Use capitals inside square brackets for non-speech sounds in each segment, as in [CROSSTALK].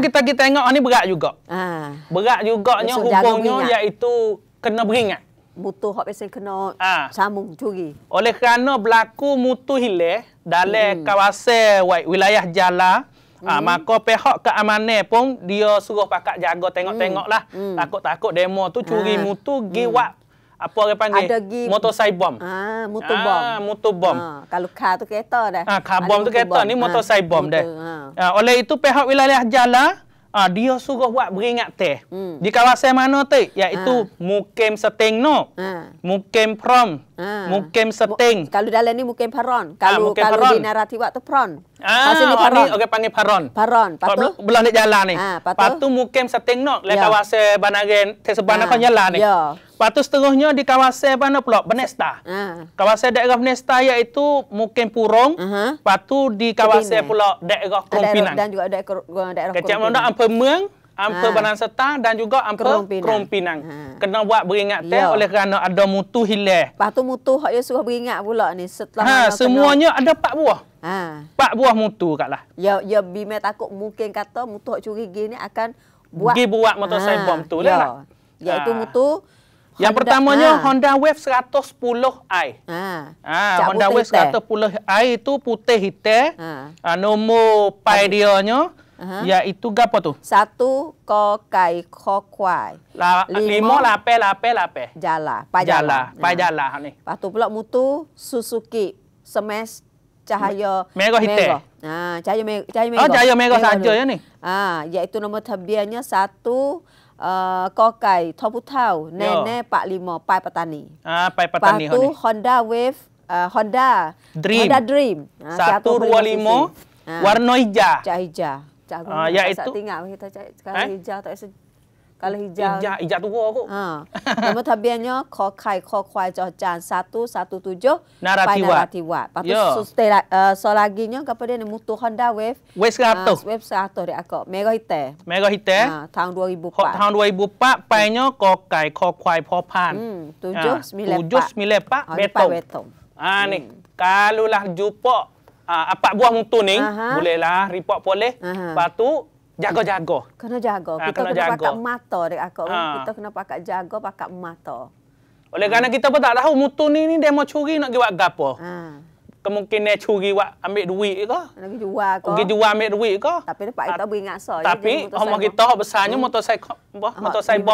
kita pergi tengok ni berat juga. Ha. Berat juganya so, hukumnya iaitu kena beringat. Mutu hak biasa kena ha. sambung curi. Oleh kerana berlaku mutu hilir dalam hmm. kawasan wilayah jala, ha, hmm. ha, maka pihak keamanan pun dia suruh pakak jaga tengok-tengoklah. Hmm. hmm. Takut-takut demo tu curi ha. mutu gi hmm apa orang panggil? Ada gi... motosai bomb. Ah, motor bomb. Ah, motor bomb. Ah, kalau car tu kereta dah. Ah, car bomb tu kereta ni ah, motosai bomb dah. Ah. ah. oleh itu pihak wilayah Jala ah, dia suruh buat beringat teh. Hmm. Di kawasan mana teh? Iaitu ah. Mukim Setengno. Ah. Mukim Prom, Ha. Ah. Mukim seting. M- kalau dalam ni mukim paron. Ah, kalau ha, kalau paron. di naratif waktu pron. Ah, Pasal ni paron. Okey panggil paron. Paron. Patu. Bel- belah nak jalan ni. Ha, ah, patu. patu mukim seting nok le lah ya. kawasan banaran tersebar nak jalan ni. Ya. Patu seterusnya di kawasan mana pula? Benesta. Ha. Kawasan daerah Benesta iaitu mukim purong. Uh-huh. Patu di kawasan pula daerah Kerumpinan. Dan juga daerah daerah Kecamatan Ampemeng. Ampe ha. Banan Setang dan juga Ampe Kerum Pinang. Kerum Pinang. Ha. Kena buat beringat beringatan ya. oleh kerana ada mutu hilah. Lepas tu mutu yang dia suruh beringat pula ni setelah ha. Semuanya kena... ada empat buah. Empat ha. buah mutu kat lah. Ya, ya bimbang takut mungkin kata mutu yang curigi ni akan buat. Pergi buat motor ha. bom tu lah. ya. lah. Ya, Iaitu ha. mutu. Honda, yang pertamanya ha. Honda Wave 110i. Ha. Ha, Honda Wave 110i itu putih hitam. Ha. Ha, nombor pai dia nya -huh. Ya, itu gapo tu? Satu Kokai kai ko kuai. La, limo lape lape lape. Jala. Pajala. Pajala. Ha. Lepas tu pula mutu Suzuki Smash cahaya mega hite. Ah, cahaya mega cahaya mega. Oh, cahaya mega saja ya ni. Ah, iaitu nombor tabiannya satu eh, ko kai topu tau nene pak limo pai petani. Ah, pai petani. Lepas Honda Wave Uh, Honda Dream. Honda Dream. Uh, satu, satu dua lima. Uh, ah. warna hijau. hijau jagung uh, iaitu, tak tinggal kita cari kalau eh? hijau tak se kalau hijau hijau hijau tu kok ha [LAUGHS] nama tabiannya kokai kokwai satu 117 naratiwa naratiwa patu ya. sustela uh, eh, solaginya kepada nemu tu honda wave wave 100 ah, wave 100 dia aku mega hite mega hite ha ah, tahun 2004 tahun 2004 painyo kokai kokwai hmm, ah, Tujuh, sembilan pak Betul, ah ni hmm. kalulah jupok. Ah, apat buah motor ni Aha. bolehlah report polis batu jaga-jaga kena jaga ah, kita kena, kena jaga. pakai mata dek aku ha. kita kena pakai jaga pakai mata oleh ha. kerana kita pun tak tahu motor ni ni demo curi nak buat gapo ha kemungkinan curi buat ambil duit ke? Nak jual ke? Pergi jual ambil duit ke? Tapi dapat kita beri ngasa. Tapi, rumah kita besarnya hmm. motor saya bom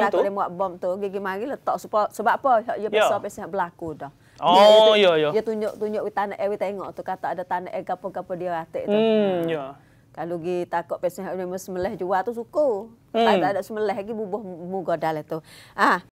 tu. Bila kita buat bom tu, gigi mari letak. Sebab apa? Dia ya. besar-besar berlaku dah. Oh, ya, ya. Dia, dia tunjuk-tunjuk kita tunjuk, nak tengok tu kata ada tanah air gapo-gapo dia ratik tu. Hmm, ha. ya. Kalau gi takut pesen hak semeleh jual tu suku. Hmm. Tak ada semeleh lagi bubuh muga dalam tu. Ah.